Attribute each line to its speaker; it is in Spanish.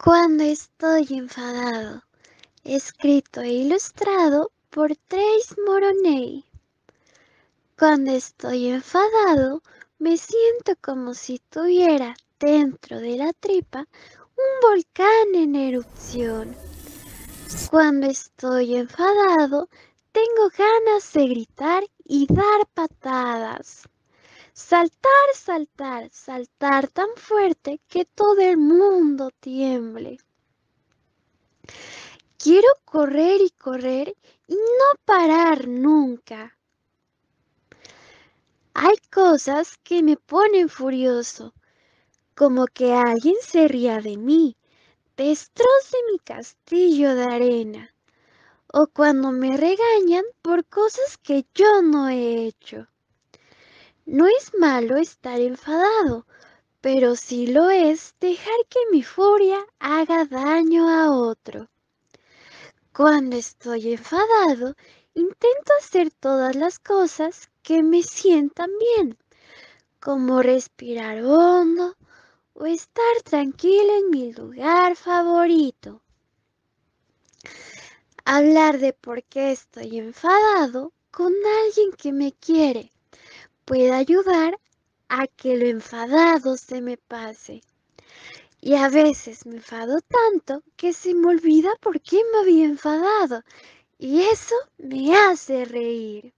Speaker 1: Cuando estoy enfadado, escrito e ilustrado por Trace Moroney. Cuando estoy enfadado, me siento como si tuviera dentro de la tripa un volcán en erupción. Cuando estoy enfadado, tengo ganas de gritar y dar patadas. Saltar, saltar, saltar tan fuerte que todo el mundo tiemble. Quiero correr y correr y no parar nunca. Hay cosas que me ponen furioso, como que alguien se ría de mí, destroce mi castillo de arena, o cuando me regañan por cosas que yo no he hecho. No es malo estar enfadado, pero sí lo es dejar que mi furia haga daño a otro. Cuando estoy enfadado, intento hacer todas las cosas que me sientan bien, como respirar hondo o estar tranquilo en mi lugar favorito. Hablar de por qué estoy enfadado con alguien que me quiere Puede ayudar a que lo enfadado se me pase. Y a veces me enfado tanto que se me olvida por qué me había enfadado. Y eso me hace reír.